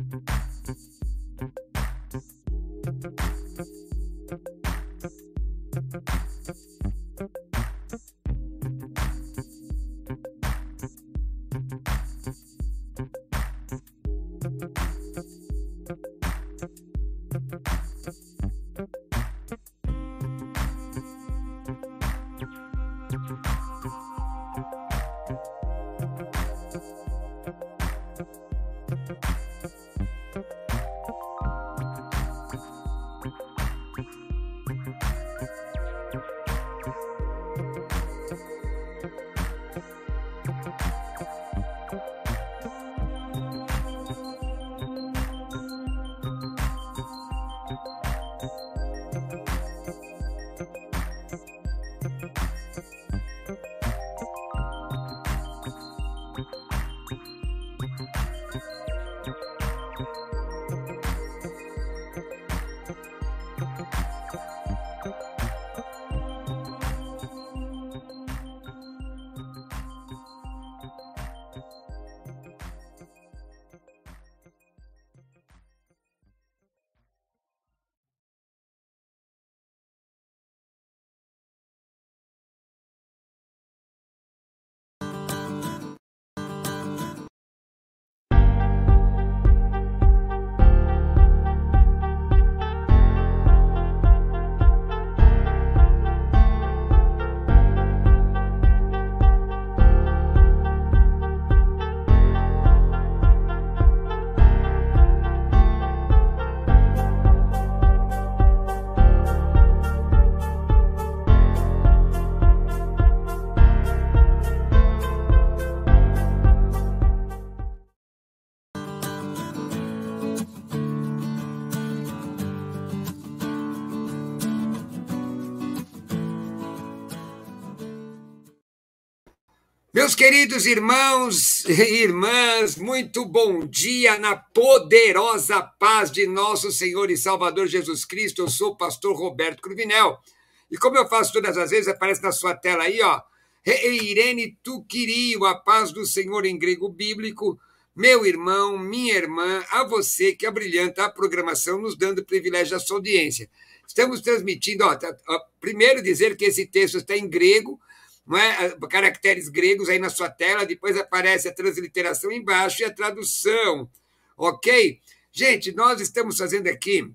thank you queridos irmãos e irmãs, muito bom dia na poderosa paz de nosso Senhor e Salvador Jesus Cristo. Eu sou o pastor Roberto Cruvinel. E como eu faço todas as vezes, aparece na sua tela aí, ó. Irene Tuquirio, a paz do Senhor em grego bíblico. Meu irmão, minha irmã, a você que abrilhanta é a programação, nos dando o privilégio da sua audiência. Estamos transmitindo, tá, ó primeiro dizer que esse texto está em grego, não é? Ah, caracteres gregos aí na sua tela, depois aparece a transliteração embaixo e a tradução, ok? Gente, nós estamos fazendo aqui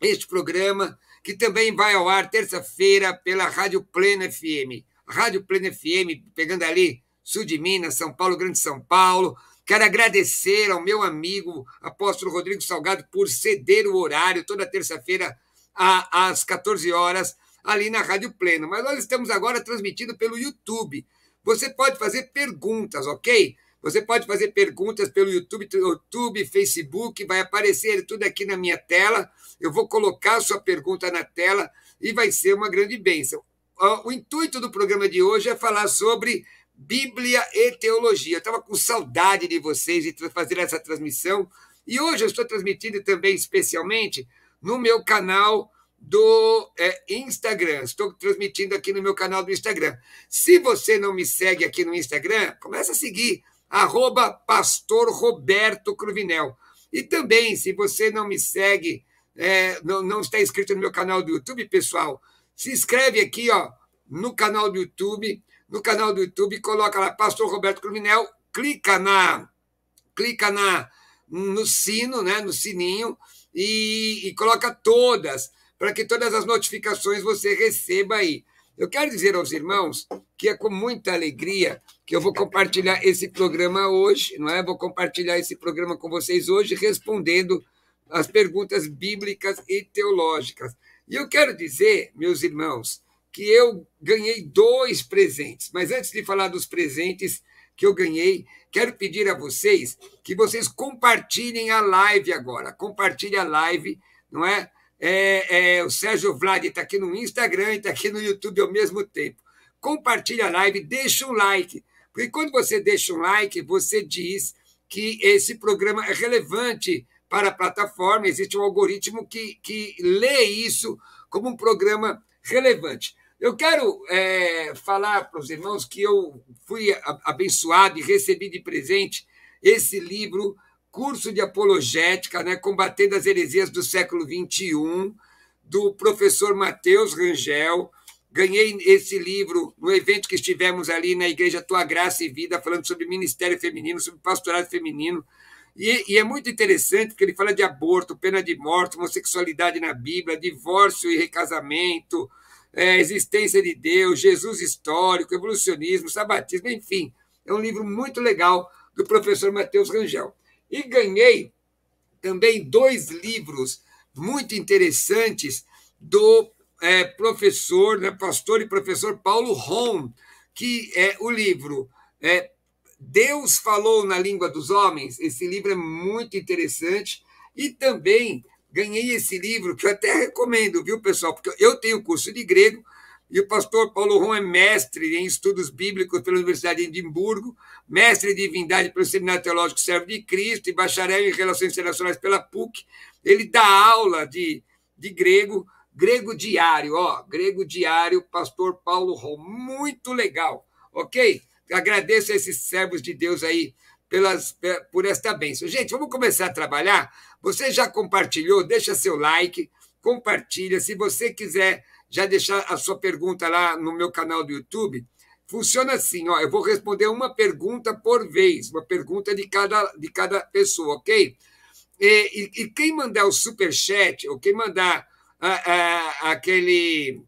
este programa que também vai ao ar terça-feira pela Rádio Plena FM. Rádio Plena FM, pegando ali sul de Minas, São Paulo, Grande São Paulo. Quero agradecer ao meu amigo apóstolo Rodrigo Salgado por ceder o horário toda terça-feira às 14 horas ali na Rádio Pleno. Mas nós estamos agora transmitindo pelo YouTube. Você pode fazer perguntas, ok? Você pode fazer perguntas pelo YouTube, YouTube, Facebook, vai aparecer tudo aqui na minha tela. Eu vou colocar a sua pergunta na tela e vai ser uma grande bênção. Ah, o intuito do programa de hoje é falar sobre Bíblia e Teologia. Eu estava com saudade de vocês de fazer essa transmissão. E hoje eu estou transmitindo também, especialmente, no meu canal do é, Instagram. Estou transmitindo aqui no meu canal do Instagram. Se você não me segue aqui no Instagram, começa a seguir arroba Pastor Roberto Cruvinel. E também, se você não me segue, é, não, não está inscrito no meu canal do YouTube, pessoal, se inscreve aqui ó, no canal do YouTube, no canal do YouTube, coloca lá Pastor Roberto Cruvinel, clica na clica na no sino, né, no sininho e, e coloca todas para que todas as notificações você receba aí. Eu quero dizer aos irmãos que é com muita alegria que eu vou compartilhar esse programa hoje, não é? Vou compartilhar esse programa com vocês hoje, respondendo as perguntas bíblicas e teológicas. E eu quero dizer, meus irmãos, que eu ganhei dois presentes. Mas antes de falar dos presentes que eu ganhei, quero pedir a vocês que vocês compartilhem a live agora. Compartilhe a live, não é? É, é, o Sérgio Vlad está aqui no Instagram e está aqui no YouTube ao mesmo tempo. Compartilhe a live, deixa um like. Porque quando você deixa um like, você diz que esse programa é relevante para a plataforma, existe um algoritmo que, que lê isso como um programa relevante. Eu quero é, falar para os irmãos que eu fui abençoado e recebi de presente esse livro curso de apologética, né, combatendo as heresias do século XXI, do professor Matheus Rangel. Ganhei esse livro no evento que estivemos ali na Igreja Tua Graça e Vida, falando sobre ministério feminino, sobre pastorado feminino. E, e, é muito interessante porque ele fala de aborto, pena de morte, homossexualidade na Bíblia, divórcio e recasamento, é, existência de Deus, Jesus histórico, evolucionismo, sabatismo, enfim. É um livro muito legal do professor Matheus Rangel. E ganhei também dois livros muito interessantes do é, professor, né, pastor e professor Paulo Ron, que é o livro é, Deus Falou na Língua dos Homens. Esse livro é muito interessante. E também ganhei esse livro, que eu até recomendo, viu, pessoal? Porque eu tenho curso de grego e o pastor Paulo Ron é mestre em estudos bíblicos pela Universidade de Edimburgo, mestre em divindade pelo Seminário Teológico Servo de Cristo e bacharel em Relações Internacionais pela PUC. Ele dá aula de, de grego, grego diário, ó, grego diário, pastor Paulo Ron. Muito legal, ok? Agradeço a esses servos de Deus aí pelas, por esta bênção. Gente, vamos começar a trabalhar? Você já compartilhou? Deixa seu like, compartilha. Se você quiser já deixar a sua pergunta lá no meu canal do YouTube. Funciona assim, ó, eu vou responder uma pergunta por vez, uma pergunta de cada, de cada pessoa, ok? E, e, e quem mandar o superchat, ou quem mandar a, a, aquele,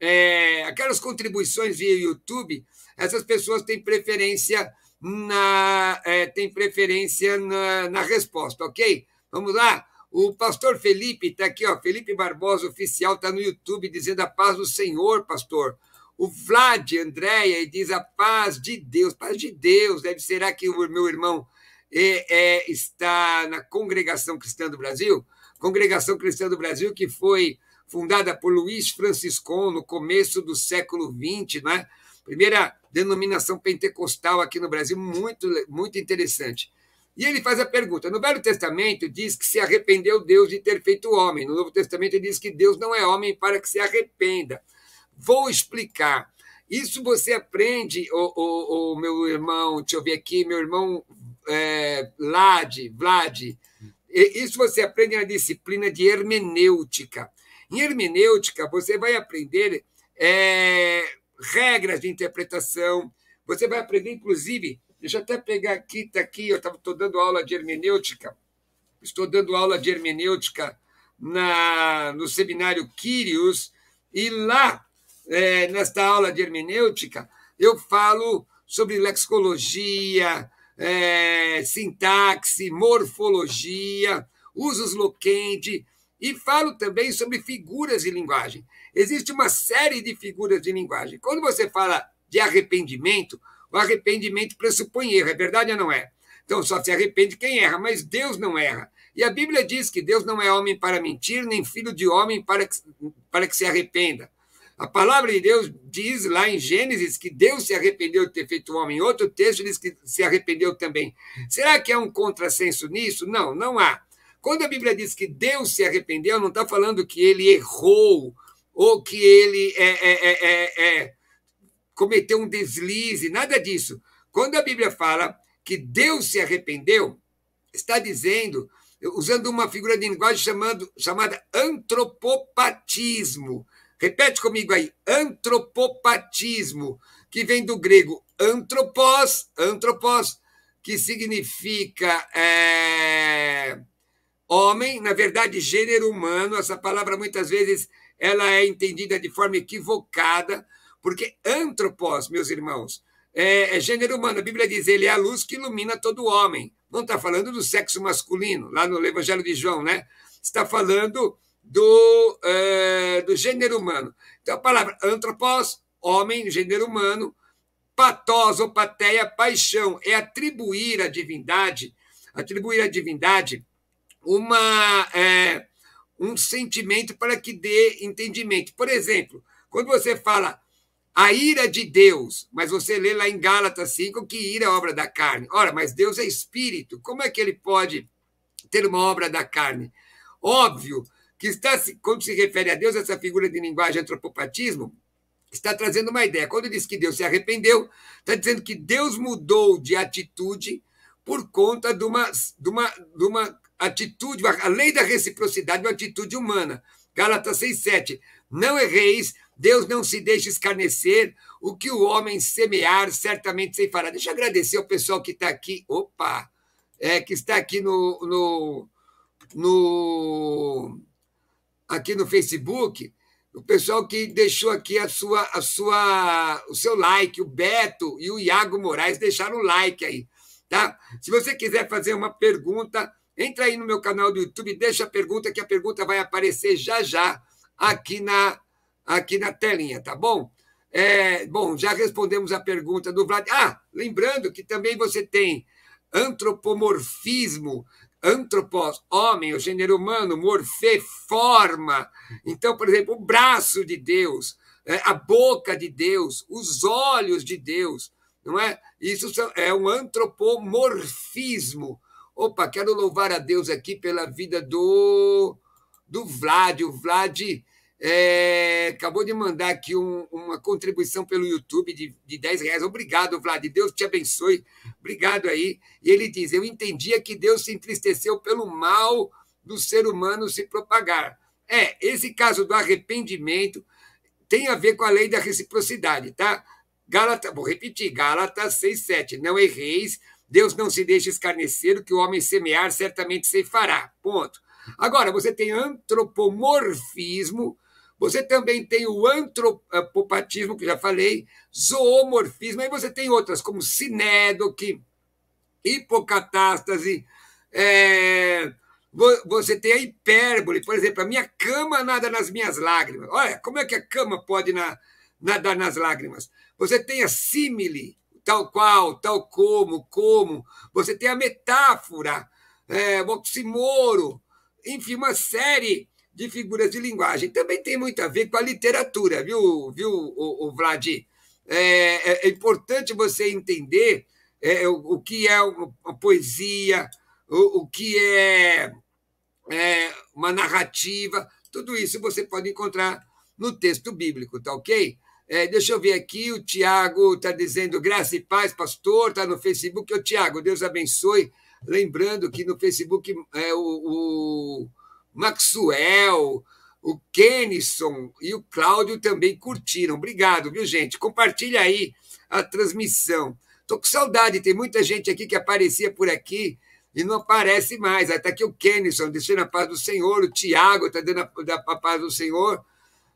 é, aquelas contribuições via YouTube, essas pessoas têm preferência na, é, têm preferência na, na resposta, ok? Vamos lá? O pastor Felipe está aqui, ó, Felipe Barbosa Oficial está no YouTube dizendo a paz do Senhor, pastor. O Vlad Andréia diz a paz de Deus, paz de Deus. Deve será que o meu irmão é, é, está na Congregação Cristã do Brasil? Congregação Cristã do Brasil que foi fundada por Luiz Franciscon no começo do século XX, né? Primeira denominação pentecostal aqui no Brasil, muito, muito interessante. E ele faz a pergunta: no Velho Testamento diz que se arrependeu Deus de ter feito homem, no Novo Testamento diz que Deus não é homem para que se arrependa. Vou explicar. Isso você aprende, o, o, o meu irmão, deixa eu ver aqui, meu irmão é, Vlad, isso você aprende na disciplina de hermenêutica. Em hermenêutica, você vai aprender é, regras de interpretação, você vai aprender, inclusive, Deixa eu até pegar aqui, está aqui, eu estou dando aula de hermenêutica, estou dando aula de hermenêutica na, no seminário Quírios, e lá, é, nesta aula de hermenêutica, eu falo sobre lexicologia, é, sintaxe, morfologia, usos loquente, e falo também sobre figuras de linguagem. Existe uma série de figuras de linguagem. Quando você fala de arrependimento, o arrependimento pressupõe erro, é verdade ou não é? Então só se arrepende quem erra, mas Deus não erra. E a Bíblia diz que Deus não é homem para mentir, nem filho de homem para que, para que se arrependa. A palavra de Deus diz lá em Gênesis que Deus se arrependeu de ter feito o homem. Outro texto diz que se arrependeu também. Será que há um contrassenso nisso? Não, não há. Quando a Bíblia diz que Deus se arrependeu, não está falando que ele errou ou que ele é, é, é, é, é cometeu um deslize, nada disso. Quando a Bíblia fala que Deus se arrependeu, está dizendo, usando uma figura de linguagem chamando, chamada antropopatismo. Repete comigo aí, antropopatismo, que vem do grego antropos, antropos, que significa é, homem, na verdade, gênero humano. Essa palavra muitas vezes ela é entendida de forma equivocada, porque antropós, meus irmãos, é, é, gênero humano. A Bíblia diz: ele é a luz que ilumina todo homem. Não está falando do sexo masculino, lá no Evangelho de João, né? Está falando do, é, do gênero humano. Então, a palavra antropós, homem, gênero humano, patós ou pateia, paixão, é atribuir à divindade, atribuir à divindade uma, é, um sentimento para que dê entendimento. Por exemplo, quando você fala a ira de Deus. Mas você lê lá em Gálatas 5 que ira é obra da carne. Ora, mas Deus é espírito. Como é que ele pode ter uma obra da carne? Óbvio que está, quando se refere a Deus, essa figura de linguagem antropopatismo, está trazendo uma ideia. Quando diz que Deus se arrependeu, está dizendo que Deus mudou de atitude por conta de uma, de uma, de uma atitude, a lei da reciprocidade, uma atitude humana. Gálatas 6, 7. Não erreis, Deus não se deixa escarnecer, o que o homem semear, certamente se fará. Deixa eu agradecer o pessoal que está aqui, opa, é, que está aqui no, no, no, aqui no Facebook, o pessoal que deixou aqui a sua, a sua, o seu like, o Beto e o Iago Moraes deixaram o like aí, tá? Se você quiser fazer uma pergunta, entra aí no meu canal do YouTube, deixa a pergunta que a pergunta vai aparecer já já aqui na, aqui na telinha, tá bom? É, bom, já respondemos a pergunta do Vlad. Ah, lembrando que também você tem antropomorfismo, antropos, homem, o gênero humano, morfê, forma. Então, por exemplo, o braço de Deus, é, a boca de Deus, os olhos de Deus, não é? Isso é um antropomorfismo. Opa, quero louvar a Deus aqui pela vida do do Vlad. O Vlad é, acabou de mandar aqui um, uma contribuição pelo YouTube de, de 10 reais. Obrigado, Vlad. Deus te abençoe. Obrigado aí. E ele diz: Eu entendia que Deus se entristeceu pelo mal do ser humano se propagar. É, esse caso do arrependimento tem a ver com a lei da reciprocidade, tá? Gálatas, vou repetir, Gálatas 6,7. Não erreis, Deus não se deixa escarnecer, o que o homem semear certamente se fará. Ponto. Agora, você tem antropomorfismo, você também tem o antropopatismo, que já falei, zoomorfismo, aí você tem outras, como sinédoque, hipocatástase, é, você tem a hipérbole, por exemplo, a minha cama nada nas minhas lágrimas. Olha, como é que a cama pode na, nadar nas lágrimas? Você tem a símile, tal qual, tal como, como. Você tem a metáfora, é, o oximoro, enfim, uma série de figuras de linguagem. Também tem muito a ver com a literatura, viu, viu o, o Vlad? É, é, é, importante você entender é, o, o, que é uma poesia, o, o que é, é uma narrativa, tudo isso você pode encontrar no texto bíblico, tá ok? É, deixa eu ver aqui, o Tiago está dizendo graça e paz, pastor, está no Facebook. Ô, Tiago, Deus abençoe. Lembrando que no Facebook é, o, Maxwell, o Kenison e o Cláudio também curtiram. Obrigado, viu, gente? Compartilha aí a transmissão. Tô com saudade, tem muita gente aqui que aparecia por aqui e não aparece mais. Até tá aqui o Kenison, deixando a paz do Senhor, o Tiago está dando a, a, paz do Senhor,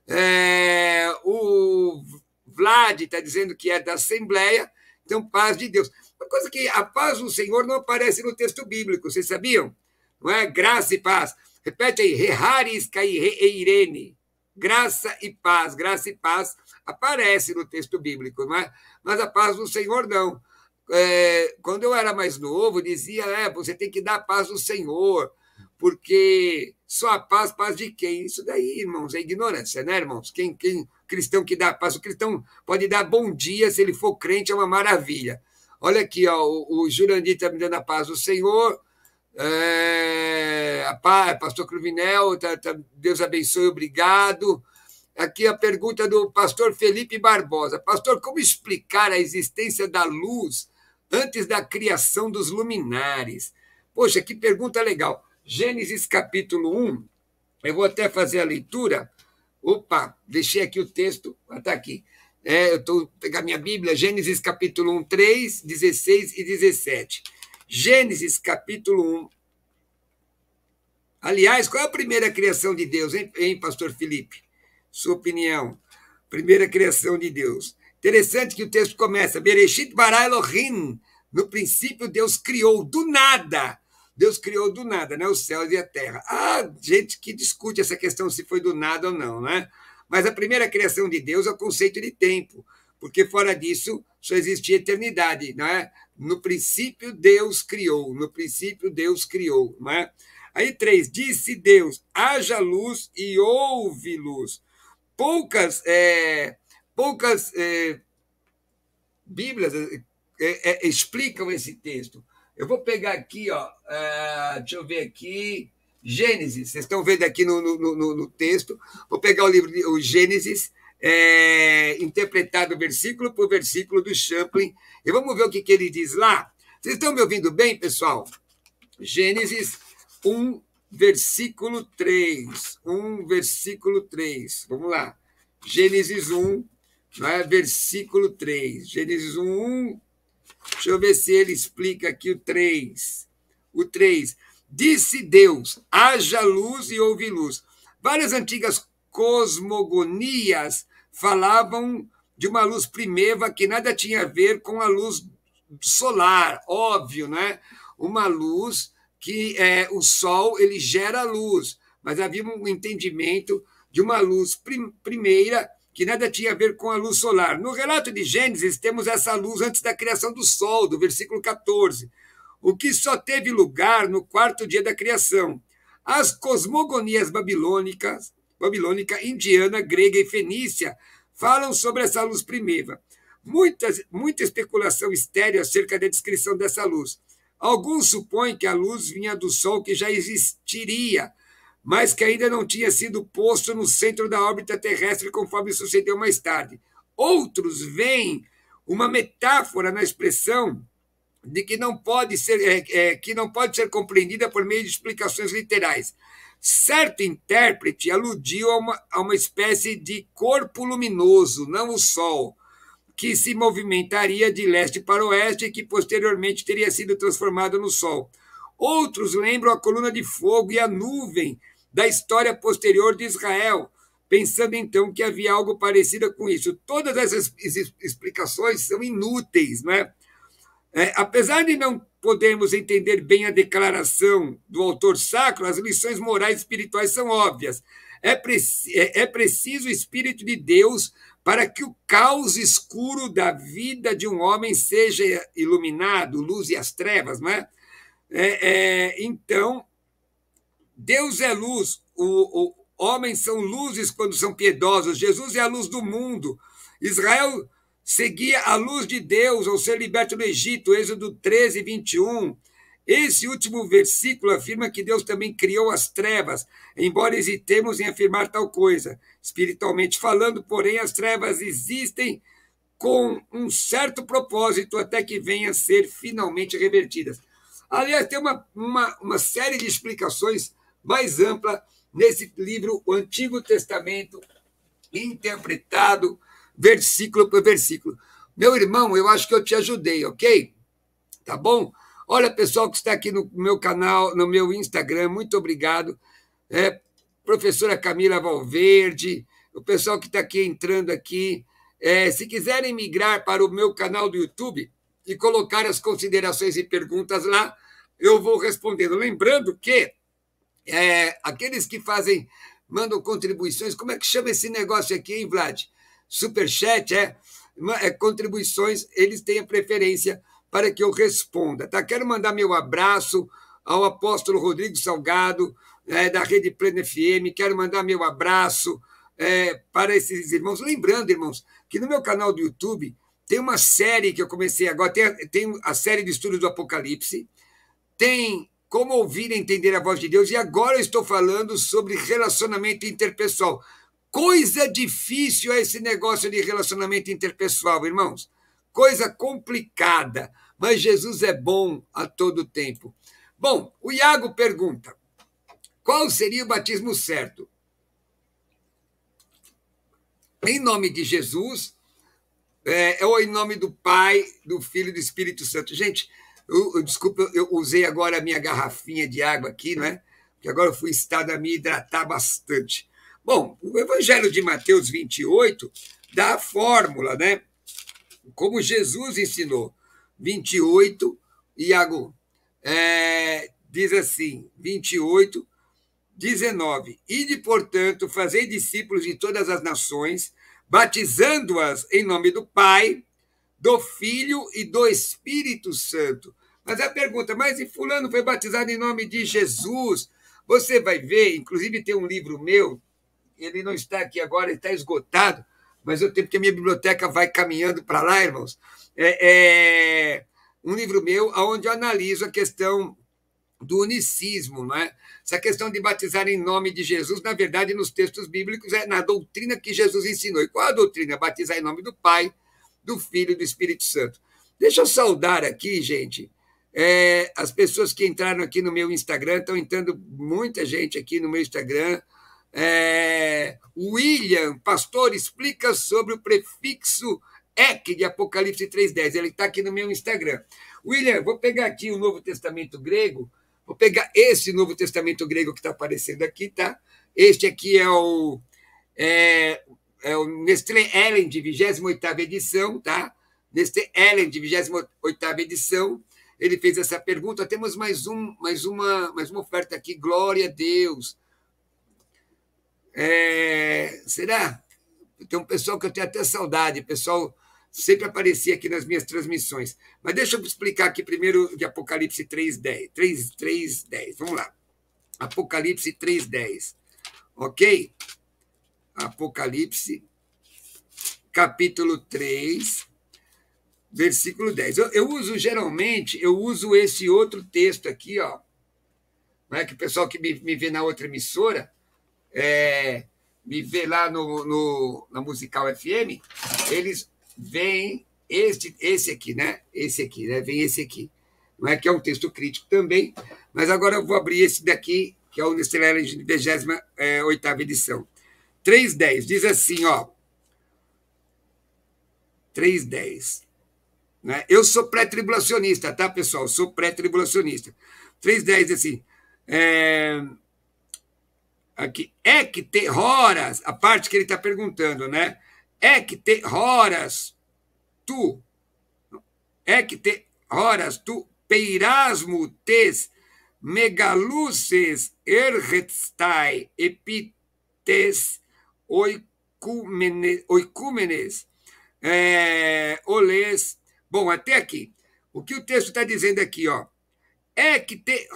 é, o Vlad está dizendo que é da Assembleia, então paz de Deus. Uma coisa que a paz do Senhor não aparece no texto bíblico, vocês sabiam? Não é? Graça e paz. Repete aí, Reharisca e Irene, graça e paz, graça e paz aparece no texto bíblico, mas, é? mas a paz do Senhor não. É, quando eu era mais novo, dizia, é, você tem que dar a paz do Senhor, porque só a paz, paz de quem? Isso daí, irmãos, é ignorância, né, irmãos? Quem, quem cristão que dá a paz? O cristão pode dar bom dia, se ele for crente, é uma maravilha. Olha aqui, ó, o, o Jurandir está me dando a paz do Senhor, é, pastor Cruvinel, tá, tá, Deus abençoe, obrigado. Aqui a pergunta do pastor Felipe Barbosa. Pastor, como explicar a existência da luz antes da criação dos luminares? Poxa, que pergunta legal. Gênesis capítulo 1, eu vou até fazer a leitura. Opa, deixei aqui o texto, está aqui. É, eu estou pegando minha Bíblia, Gênesis capítulo 1, 3, 16 e 17. Gênesis capítulo 1. Aliás, qual é a primeira criação de Deus, hein, hein pastor Felipe? Sua opinião. Primeira criação de Deus. Interessante que o texto começa: Berechit bara Elohim. No princípio, Deus criou do nada. Deus criou do nada, né? Os céus e a terra. Ah, gente que discute essa questão se foi do nada ou não, né? Mas a primeira criação de Deus é o conceito de tempo, porque fora disso só existia eternidade, não é? No princípio Deus criou, no princípio Deus criou, né? Aí três, disse Deus, haja luz e houve luz. Poucas, é, poucas é, Bíblias é, é explicam esse texto. Eu vou pegar aqui, ó, é, deixa eu ver aqui, Gênesis. Vocês estão vendo aqui no, no, no, no texto. Vou pegar o livro, o Gênesis, é, interpretado versículo por versículo do Champlin. E vamos ver o que, que ele diz lá. Vocês estão me ouvindo bem, pessoal? Gênesis 1, versículo 3. 1, versículo 3. Vamos lá. Gênesis 1, né, versículo 3. Gênesis 1. Deixa eu ver se ele explica aqui o 3. O 3. Disse Deus: haja luz e houve luz. Várias antigas cosmogonias falavam de uma luz primeva que nada tinha a ver com a luz solar, óbvio, né? Uma luz que é, o sol ele gera luz, mas havia um entendimento de uma luz prim primeira que nada tinha a ver com a luz solar. No relato de Gênesis temos essa luz antes da criação do sol, do versículo 14, o que só teve lugar no quarto dia da criação. As cosmogonias babilônicas babilônica, indiana, grega e fenícia falam sobre essa luz primeva. Muitas, muita especulação estéreo acerca da descrição dessa luz. Alguns supõem que a luz vinha do Sol que já existiria, mas que ainda não tinha sido posto no centro da órbita terrestre, conforme sucedeu mais tarde. Outros veem uma metáfora na expressão de que não pode ser, é, é, que não pode ser compreendida por meio de explicações literais. Certo intérprete aludiu a uma, a uma espécie de corpo luminoso, não o Sol, que se movimentaria de leste para oeste e que posteriormente teria sido transformado no Sol. Outros lembram a coluna de fogo e a nuvem da história posterior de Israel, pensando então que havia algo parecido com isso. Todas essas explicações são inúteis, né? É, apesar de não podermos entender bem a declaração do autor sacro, as lições morais e espirituais são óbvias. É, preci é, é preciso o Espírito de Deus para que o caos escuro da vida de um homem seja iluminado, luz e as trevas, não é? é, é então, Deus é luz, o, o, homens são luzes quando são piedosos, Jesus é a luz do mundo. Israel seguia a luz de Deus ao ser liberto do Egito, Êxodo 13, 21. Esse último versículo afirma que Deus também criou as trevas, embora hesitemos em afirmar tal coisa. Espiritualmente falando, porém, as trevas existem com um certo propósito até que venham a ser finalmente revertidas. Aliás, tem uma, uma, uma série de explicações mais ampla nesse livro, o Antigo Testamento, interpretado versículo por versículo. Meu irmão, eu acho que eu te ajudei, ok? Tá bom? Olha, pessoal que está aqui no meu canal, no meu Instagram, muito obrigado. É, professora Camila Valverde, o pessoal que está aqui entrando aqui. É, se quiserem migrar para o meu canal do YouTube e colocar as considerações e perguntas lá, eu vou respondendo. Lembrando que é, aqueles que fazem, mandam contribuições, como é que chama esse negócio aqui, hein, Vlad? Superchat é, é contribuições, eles têm a preferência para que eu responda. Tá? Quero mandar meu abraço ao apóstolo Rodrigo Salgado, é, da Rede Plena FM. Quero mandar meu abraço é, para esses irmãos. Lembrando, irmãos, que no meu canal do YouTube tem uma série que eu comecei agora, tem, tem a série de estudos do Apocalipse, tem como ouvir e entender a voz de Deus, e agora eu estou falando sobre relacionamento interpessoal. Coisa difícil é esse negócio de relacionamento interpessoal, irmãos. Coisa complicada, mas Jesus é bom a todo tempo. Bom, o Iago pergunta: qual seria o batismo certo? Em nome de Jesus, é, ou em nome do Pai, do Filho e do Espírito Santo. Gente, eu, eu, desculpa, eu usei agora a minha garrafinha de água aqui, não é? Porque agora eu fui estado a me hidratar bastante. Bom, o Evangelho de Mateus 28 dá a fórmula, né? Como Jesus ensinou. 28, Iago, é, diz assim: 28, 19. Ide, portanto, fazei discípulos de todas as nações, batizando-as em nome do Pai, do Filho e do Espírito Santo. Mas a pergunta, mas e Fulano foi batizado em nome de Jesus? Você vai ver, inclusive tem um livro meu ele não está aqui agora, ele está esgotado, mas eu tenho, porque a minha biblioteca vai caminhando para lá, irmãos. É, é, um livro meu onde eu analiso a questão do unicismo, não é? Essa questão de batizar em nome de Jesus, na verdade, nos textos bíblicos, é na doutrina que Jesus ensinou. E qual a doutrina? Batizar em nome do Pai, do Filho e do Espírito Santo. Deixa eu saudar aqui, gente, é, as pessoas que entraram aqui no meu Instagram, estão entrando muita gente aqui no meu Instagram. É, William Pastor explica sobre o prefixo EC de Apocalipse 3.10. Ele está aqui no meu Instagram. William, vou pegar aqui o Novo Testamento grego. Vou pegar esse Novo Testamento grego que está aparecendo aqui, tá? Este aqui é o, é, é o Nestlé Ellen de 28ª edição, tá? Nestlé Ellen de 28ª edição. Ele fez essa pergunta. Temos mais, um, mais, uma, mais uma oferta aqui. Glória a Deus. É, será? Tem um pessoal que eu tenho até saudade, o pessoal sempre aparecia aqui nas minhas transmissões. Mas deixa eu explicar aqui primeiro de Apocalipse 3.10. 3, Vamos lá. Apocalipse 3.10. Ok? Apocalipse, capítulo 3, versículo 10. Eu, eu, uso geralmente, eu uso esse outro texto aqui, ó. Não é que o pessoal que me, me vê na outra emissora é, me vê lá no, no, na Musical FM, eles veem este, esse aqui, né? Esse aqui, né? Vem esse aqui. Não é que é um texto crítico também, mas agora eu vou abrir esse daqui, que é o Nestelar de 28 é, edição. 310, diz assim, ó. 310. Né? Eu sou pré-tribulacionista, tá, pessoal? Eu sou pré-tribulacionista. 310 assim. É... Aqui. É que te a parte que ele está perguntando, né? É que te tu, é que te tu peirasmo tes megaluces ergetstai epites oicúmenes, oicúmenes é, eh, oles. Bom, até aqui. O que o texto está dizendo aqui, ó? É que te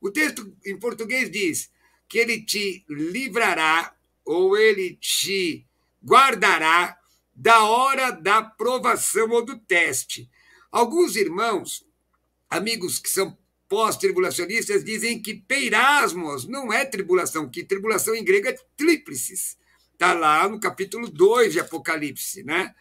O texto em português diz que ele te livrará ou ele te guardará da hora da provação ou do teste. Alguns irmãos, amigos que são pós-tribulacionistas, dizem que peirasmos não é tribulação, que tribulação em grego é tríplices. Está lá no capítulo 2 de Apocalipse, né?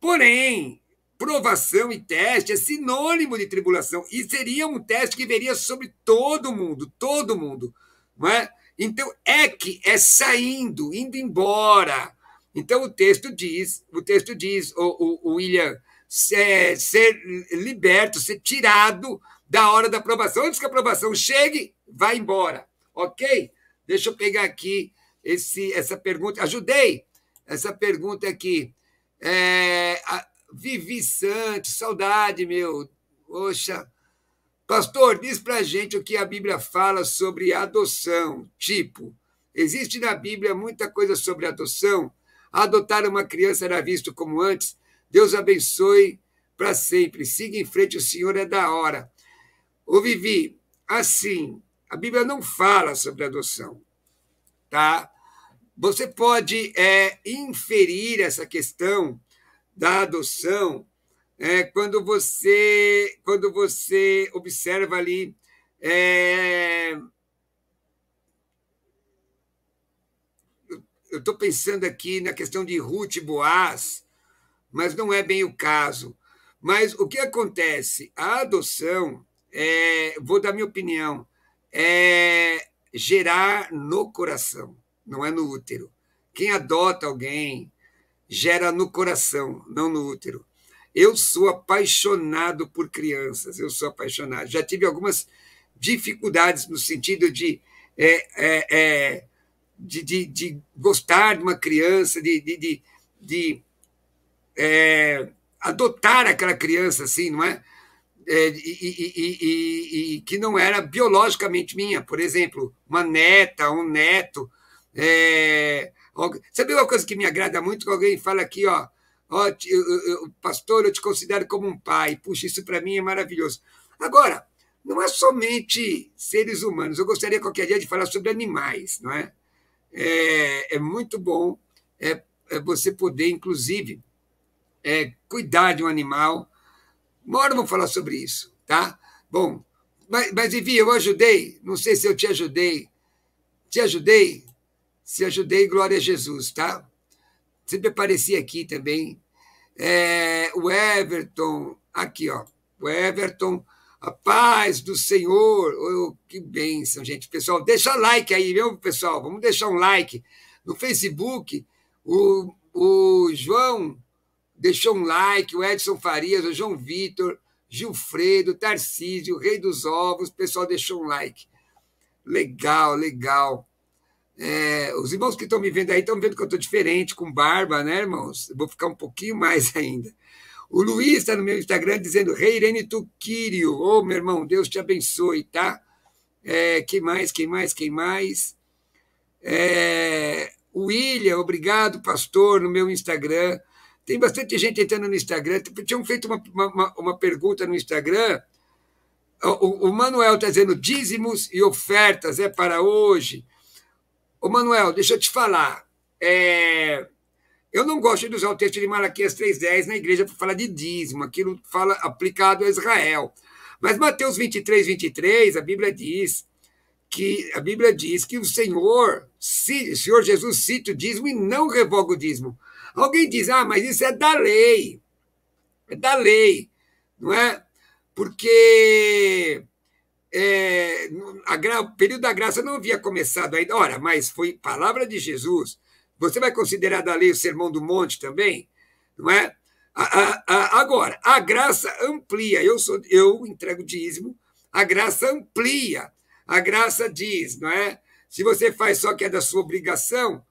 Porém, provação e teste é sinônimo de tribulação, e seria um teste que veria sobre todo mundo, todo mundo. Não é? Então, é, é saindo, indo embora. Então, o texto diz, o texto diz, o, o, o William, ser, ser liberto, ser tirado da hora da aprovação. Antes que a aprovação chegue, vai embora. Ok? Deixa eu pegar aqui esse, essa pergunta. Ajudei! Essa pergunta aqui. É, Vivi Santos, saudade, meu. Poxa, Pastor, diz para a gente o que a Bíblia fala sobre adoção. Tipo, existe na Bíblia muita coisa sobre adoção. Adotar uma criança era visto como antes. Deus abençoe para sempre. Siga em frente, o Senhor é da hora. Ô, Vivi, assim, a Bíblia não fala sobre adoção, tá? Você pode é, inferir essa questão da adoção é, quando você quando você observa ali é... eu estou pensando aqui na questão de Ruth Boas, mas não é bem o caso. Mas o que acontece? A adoção, é, vou dar minha opinião, é gerar no coração, não é no útero. Quem adota alguém gera no coração, não no útero. Eu sou apaixonado por crianças, eu sou apaixonado. Já tive algumas dificuldades no sentido de, é, é, é de, de, de, gostar de uma criança, de, de, de é, adotar aquela criança, assim, não é? É, e, e, e, e, que não era biologicamente minha, por exemplo, uma neta, um neto. É... Sabe uma coisa que me agrada muito? Que alguém fala aqui, ó, ó, pastor, eu te considero como um pai. Puxa, isso para mim é maravilhoso. Agora, não é somente seres humanos. Eu gostaria qualquer dia de falar sobre animais, não é? É, é muito bom é, é você poder, inclusive, é, cuidar de um animal. Uma hora eu vou falar sobre isso, tá? Bom, mas, mas Vivi, eu ajudei. Não sei se eu te ajudei. Te ajudei? Se ajudei, glória a Jesus, tá? sempre aparecia aqui também. É, o Everton, aqui, ó. O Everton, a paz do Senhor. Oh, que bênção, gente. Pessoal, deixa like aí, viu, pessoal? Vamos deixar um like. No Facebook, o, o João deixou um like, o Edson Farias, o João Vitor, Gilfredo, Tarcísio, Rei dos Ovos, o pessoal deixou um like. Legal, legal. É, os irmãos que estão me vendo aí estão vendo que eu estou diferente, com barba, né, irmãos? Vou ficar um pouquinho mais ainda. O Luiz está no meu Instagram dizendo: Reirene hey, Tuquírio. Ô, oh, meu irmão, Deus te abençoe, tá? É, quem mais, quem mais, quem mais? É, o William, obrigado, pastor, no meu Instagram. Tem bastante gente entrando no Instagram. Tinham feito uma, uma, uma pergunta no Instagram. O, o Manuel está dizendo dízimos e ofertas é para hoje. Ô, Manuel, deixa eu te falar. É... Eu não gosto de usar o texto de Malaquias 3,10 na igreja para falar de dízimo, aquilo fala aplicado a Israel. Mas Mateus 23, 23, a Bíblia diz que a Bíblia diz que o Senhor, se, o Senhor Jesus cita o dízimo e não revoga o dízimo. Alguém diz, ah, mas isso é da lei. É da lei, não é? Porque é, a, o período da graça não havia começado ainda. Ora, mas foi palavra de Jesus. Você vai considerar da lei o sermão do monte também? Não é? A, a, agora, a graça amplia. Eu, sou, eu entrego dízimo, a graça amplia. A graça diz, não é? Se você faz só o que é da sua obrigação,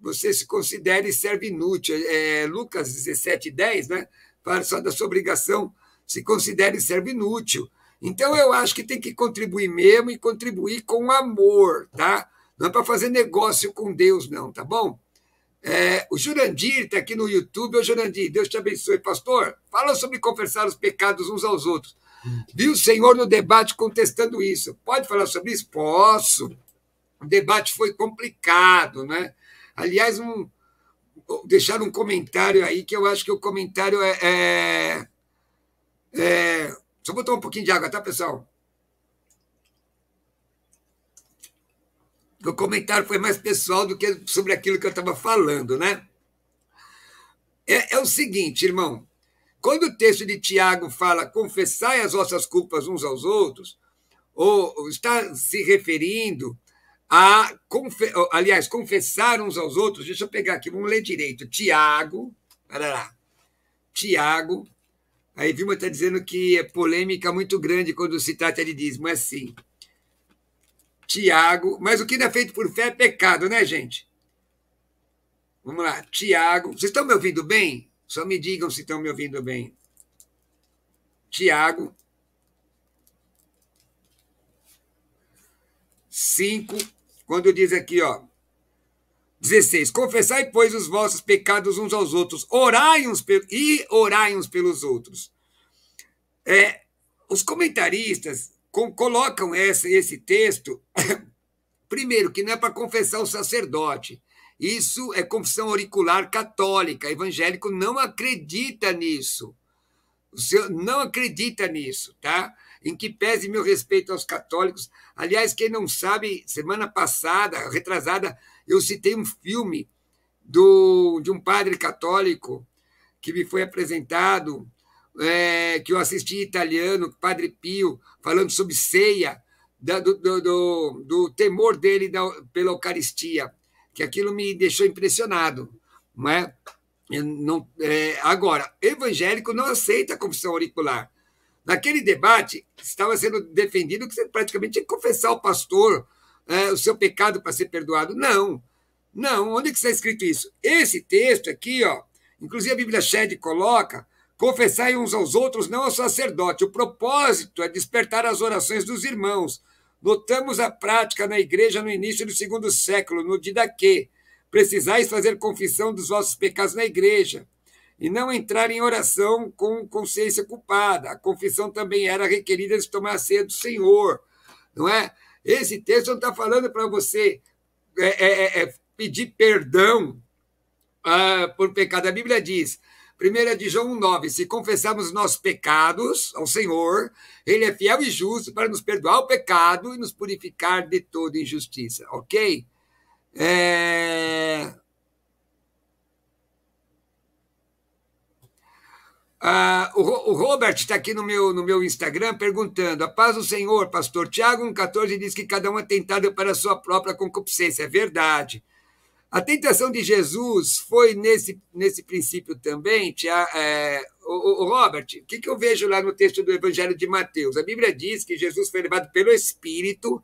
você se considera e serve inútil. É, Lucas 17, 10, né? Fala só da sua obrigação, se considera e serve inútil. Então eu acho que tem que contribuir mesmo e contribuir com amor, tá? Não é para fazer negócio com Deus, não, tá bom? É, o Jurandir está aqui no YouTube. Ô, Jurandir, Deus te abençoe. Pastor, fala sobre confessar os pecados uns aos outros. Vi o senhor no debate contestando isso. Pode falar sobre isso? Posso. O debate foi complicado, né? Aliás, um, deixaram um comentário aí que eu acho que o comentário é, é, é só botar um pouquinho de água, tá, pessoal? O comentário foi mais pessoal do que sobre aquilo que eu estava falando, né? É, é o seguinte, irmão. Quando o texto de Tiago fala confessai as vossas culpas uns aos outros, ou está se referindo a, aliás, confessar uns aos outros, deixa eu pegar aqui, vamos ler direito. Tiago, lá, Tiago, Aí Vilma está dizendo que é polêmica muito grande quando se trata de dízimo. É sim. Tiago, mas o que não é feito por fé é pecado, né, gente? Vamos lá, Tiago. Vocês estão me ouvindo bem? Só me digam se estão me ouvindo bem. Tiago 5, quando diz aqui, ó. 16. Confessai, pois, os vossos pecados uns aos outros, orai uns pelo, e orai uns pelos outros. É, os comentaristas com, colocam essa, esse texto, primeiro, que não é para confessar o sacerdote. Isso é confissão auricular católica. Evangélico não acredita nisso. O senhor não acredita nisso, tá? Em que pese meu respeito aos católicos. Aliás, quem não sabe, semana passada, retrasada, eu citei um filme do, de um padre católico que me foi apresentado, é, que eu assisti italiano, Padre Pio, falando sobre ceia, da, do, do, do, do, temor dele da, pela Eucaristia, que aquilo me deixou impressionado. Não é? Não, é, agora, evangélico não aceita a confissão auricular. Naquele debate, estava sendo defendido que você praticamente tinha que confessar o pastor, é, o seu pecado para ser perdoado. Não, não. Onde é que está escrito isso? Esse texto aqui, ó, inclusive a Bíblia Shed coloca, confessai uns aos outros, não ao sacerdote. O propósito é despertar as orações dos irmãos. Notamos a prática na igreja no início do segundo século, no Didaquê. Precisais fazer confissão dos vossos pecados na igreja e não entrar em oração com consciência culpada. A confissão também era requerida de tomar a ceia do Senhor, não é? Esse texto não está falando para você é é, é, é, pedir perdão uh, por pecado. A Bíblia diz, 1 de João 1,9: Se confessarmos nossos pecados ao Senhor, Ele é fiel e justo para nos perdoar o pecado e nos purificar de toda injustiça. Ok? É... Ah, o, Robert está aqui no meu, no meu Instagram perguntando: a paz do Senhor, pastor Tiago 1,14 diz que cada um é tentado para a sua própria concupiscência. É verdade. A tentação de Jesus foi nesse, nesse princípio também, tia, é, o, o, Robert, o que, que eu vejo lá no texto do Evangelho de Mateus? A Bíblia diz que Jesus foi levado pelo Espírito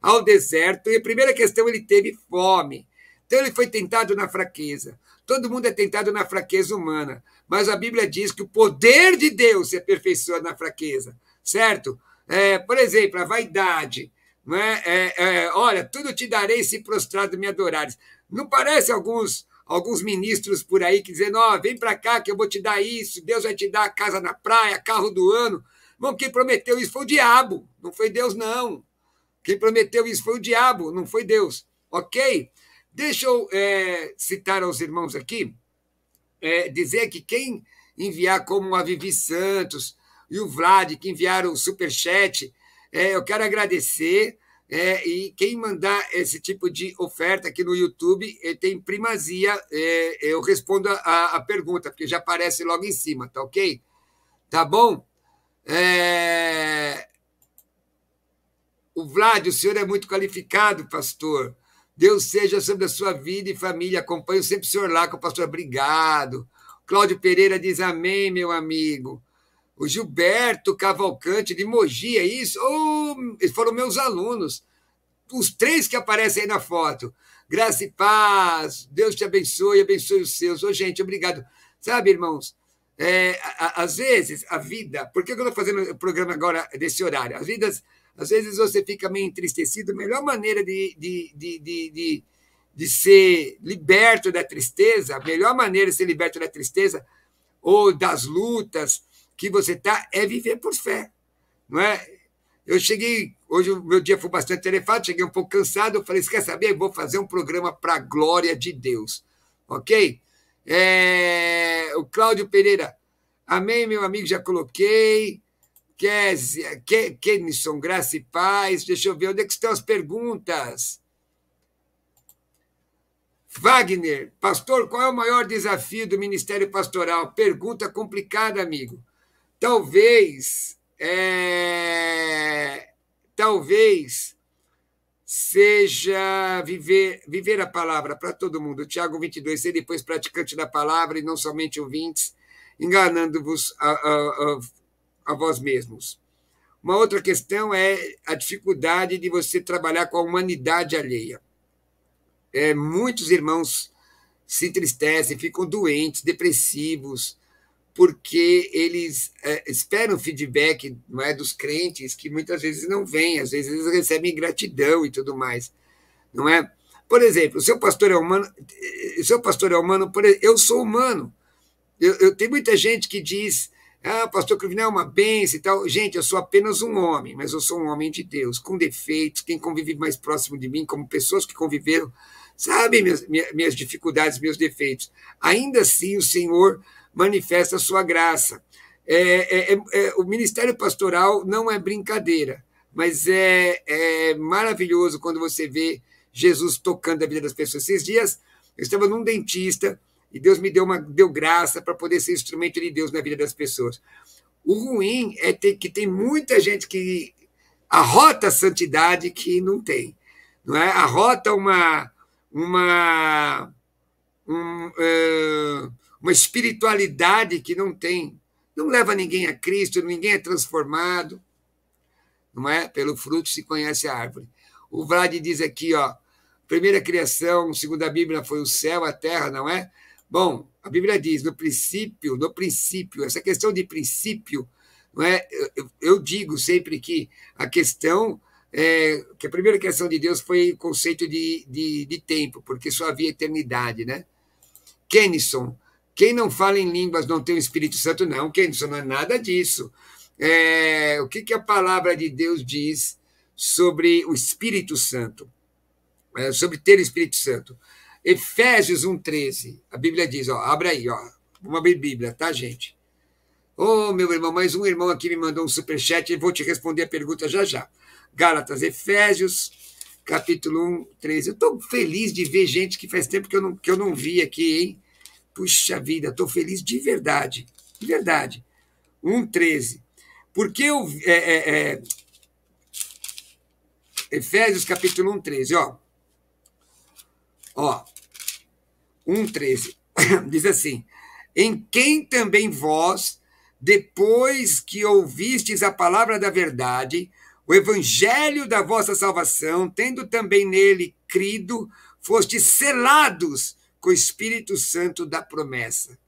ao deserto e a primeira questão ele teve fome. Então ele foi tentado na fraqueza. Todo mundo é tentado na fraqueza humana mas a Bíblia diz que o poder de Deus se aperfeiçoa na fraqueza, certo? É, por exemplo, a vaidade. É? é? É, olha, tudo te darei se prostrado me adorares. Não parece alguns alguns ministros por aí que dizendo: ó, oh, vem para cá que eu vou te dar isso, Deus vai te dar casa na praia, carro do ano. Bom, quem prometeu isso foi o diabo, não foi Deus, não. Quem prometeu isso foi o diabo, não foi Deus, ok? Deixa eu é, citar aos irmãos aqui é, dizer que quem enviar, como a Vivi Santos e o Vlad, que enviaram o superchat, é, eu quero agradecer. É, e quem mandar esse tipo de oferta aqui no YouTube é, tem primazia. É, eu respondo a, a, pergunta, porque já aparece logo em cima, tá ok? Tá bom? É... O Vlad, o senhor é muito qualificado, pastor. Deus seja sobre a sua vida e família. Acompanho sempre o senhor lá com o pastor. Obrigado. Cláudio Pereira diz amém, meu amigo. O Gilberto Cavalcante de Mogi, é isso? Oh, eles foram meus alunos. Os três que aparecem aí na foto. Graça e paz. Deus te abençoe, abençoe os seus. Ô, oh, gente, obrigado. Sabe, irmãos, é, a, a, às vezes a vida. Por que eu estou fazendo o programa agora desse horário? As vidas às vezes você fica meio entristecido. A melhor maneira de, de, de, de, de, ser liberto da tristeza, a melhor maneira de ser liberto da tristeza ou das lutas que você tá é viver por fé, não é? Eu cheguei, hoje o meu dia foi bastante telefado, cheguei um pouco cansado, eu falei, quer saber? vou fazer um programa para a glória de Deus, ok? É, o Cláudio Pereira, amém, meu amigo, já coloquei. Kenison, graça e paz. Deixa eu ver, onde é que estão as perguntas? Wagner, pastor, qual é o maior desafio do Ministério Pastoral? Pergunta complicada, amigo. Talvez, é, talvez seja viver, viver a palavra para todo mundo. Tiago 22, ser depois praticante da palavra e não somente ouvintes, enganando-vos ah, ah, ah, a vós mesmos. Uma outra questão é a dificuldade de você trabalhar com a humanidade alheia. É, muitos irmãos se entristecem, ficam doentes, depressivos, porque eles é, esperam feedback não é, dos crentes, que muitas vezes não vem, às vezes eles recebem gratidão e tudo mais. Não é? Por exemplo, o seu pastor é humano, seu pastor é humano, eu sou humano. Eu, eu, tem muita gente que diz ah, pastor Cruvinel é uma benção e tal. Gente, eu sou apenas um homem, mas eu sou um homem de Deus, com defeitos. Quem convive mais próximo de mim, como pessoas que conviveram, sabem minhas, minhas dificuldades, meus defeitos. Ainda assim, o Senhor manifesta a sua graça. É, é, é, é o ministério pastoral não é brincadeira, mas é, é, maravilhoso quando você vê Jesus tocando a vida das pessoas. Esses dias eu estava num dentista e Deus me deu, uma, deu graça para poder ser instrumento de Deus na vida das pessoas. O ruim é ter, que tem muita gente que arrota a santidade que não tem. Não é? Arrota uma, uma, um, uma espiritualidade que não tem. Não leva ninguém a Cristo, ninguém é transformado. Não é? Pelo fruto se conhece a árvore. O Vlad diz aqui, ó, primeira criação, segundo a Bíblia, foi o céu, a terra, não é? Bom, a Bíblia diz, no princípio, no princípio, essa questão de princípio, não é? eu, eu digo sempre que a questão é, que a primeira questão de Deus foi o conceito de, de, de, tempo, porque só havia eternidade, né? Kenison, quem não fala em línguas não tem o Espírito Santo, não. Kenison, não é nada disso. É, o que, que a palavra de Deus diz sobre o Espírito Santo? É, sobre ter o Espírito Santo? Efésios 1,13. A Bíblia diz, ó, abre aí, ó. Vamos abrir Bíblia, tá, gente? Ô, oh, meu irmão, mais um irmão aqui me mandou um superchat eu vou te responder a pergunta já já. Gálatas, Efésios, capítulo 1, 13. Eu estou feliz de ver gente que faz tempo que eu não, que eu não vi aqui, hein? Puxa vida, estou feliz de verdade. De verdade. 1, 13. Porque eu. É, é, é, Efésios capítulo 1, 13, ó. Ó. 1,13. Diz assim: Em quem também vós, depois que ouvistes a palavra da verdade, o evangelho da vossa salvação, tendo também nele crido, fostes selados com o Espírito Santo da promessa.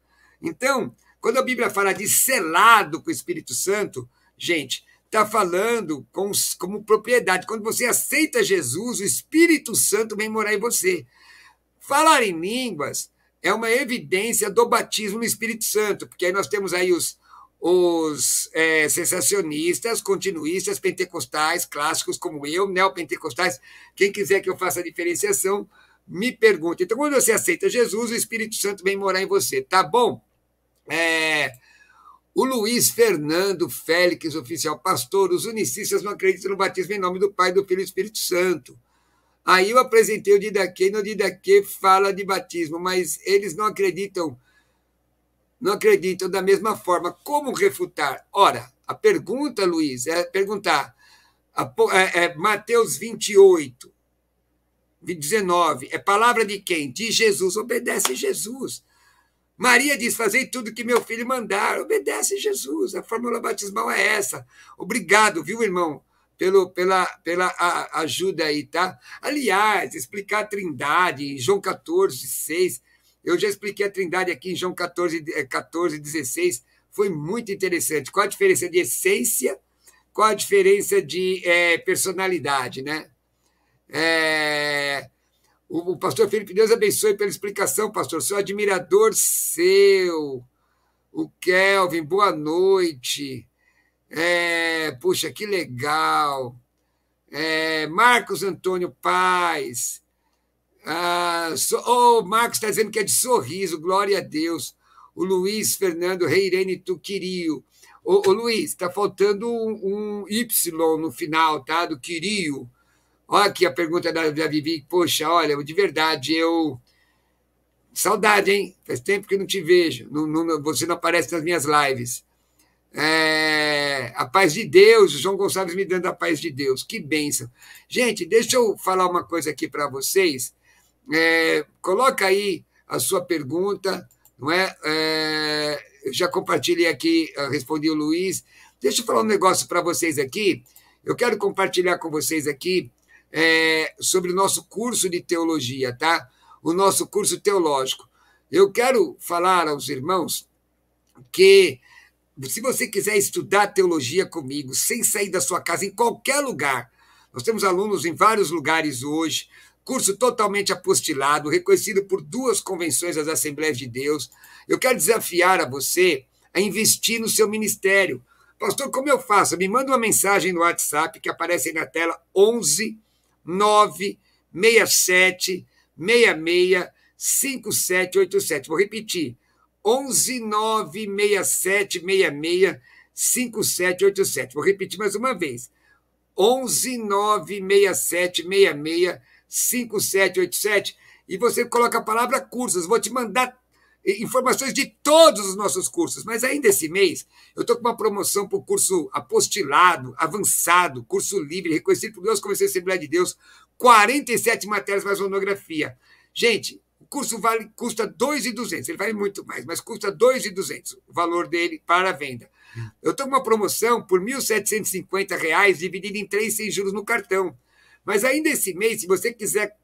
Então, quando a Bíblia fala de selado com o Espírito Santo, gente, está falando com, como propriedade. Quando você aceita Jesus, o Espírito Santo vem morar em você. Falar em línguas é uma evidência do batismo no Espírito Santo, porque aí nós temos aí os, os é, sensacionistas, continuistas, pentecostais, clássicos como eu, neopentecostais, quem quiser que eu faça a diferenciação, me pergunta. Então, quando você aceita Jesus, o Espírito Santo vem morar em você, tá bom? É, o Luiz Fernando Félix, oficial pastor, os unicistas não acreditam no batismo em nome do Pai, do Filho e do Espírito Santo. Aí eu apresentei o Didaquê, no Didaquê fala de batismo, mas eles não acreditam, não acreditam da mesma forma. Como refutar? Ora, a pergunta, Luiz, é perguntar, é, é, Mateus 28, 19, é palavra de quem? De Jesus, obedece Jesus. Maria diz: Fazei tudo que meu filho mandar, obedece Jesus. A fórmula batismal é essa. Obrigado, viu, irmão? pelo, pela, pela ajuda aí, tá? Aliás, explicar a Trindade, João 14, 6. Eu já expliquei a Trindade aqui em João 14, 14 16. Foi muito interessante. Qual a diferença de essência? Qual a diferença de é, personalidade, né? É, o, o, pastor Felipe, Deus abençoe pela explicação, pastor. Sou admirador seu. O Kelvin, boa noite. É, puxa, que legal. É, Marcos Antônio Paz. Ah, so, oh, o Marcos está dizendo que é de sorriso, glória a Deus. O Luiz Fernando Reirene Tuquirio. Ô, Luiz, está faltando um, um, Y no final, tá? Do Quirio. Olha aqui a pergunta da, da Vivi. Poxa, olha, de verdade, eu. Saudade, hein? Faz tempo que não te vejo. Não, não, você não aparece nas minhas lives. É, a paz de Deus, o João Gonçalves me dando a paz de Deus, que bênção. Gente, deixa eu falar uma coisa aqui para vocês. É, coloca aí a sua pergunta, não é? é eu já compartilhei aqui, respondi o Luiz. Deixa eu falar um negócio para vocês aqui. Eu quero compartilhar com vocês aqui é, sobre o nosso curso de teologia, tá? O nosso curso teológico. Eu quero falar aos irmãos que se você quiser estudar teologia comigo, sem sair da sua casa, em qualquer lugar, nós temos alunos em vários lugares hoje, curso totalmente apostilado, reconhecido por duas convenções das Assembleias de Deus. Eu quero desafiar a você a investir no seu ministério. Pastor, como eu faço? Me manda uma mensagem no WhatsApp que aparece aí na tela 11 967 66 5787. Vou repetir: 11 967 66 5787. Vou repetir mais uma vez. 11 967 66 5787. E você coloca a palavra cursos. Vou te mandar eh, informações de todos os nossos cursos. Mas ainda esse mês, eu estou com uma promoção para o curso apostilado, avançado, curso livre, reconhecido por Deus, comecei a Assembleia de Deus, 47 matérias mais monografia. Gente, o curso vale, custa R$ 2,200. Ele vale muito mais, mas custa R$ 2,200 o valor dele para a venda. Eu estou com uma promoção por R$ 1.750 dividido em três sem juros no cartão. Mas ainda esse mês, se você quiser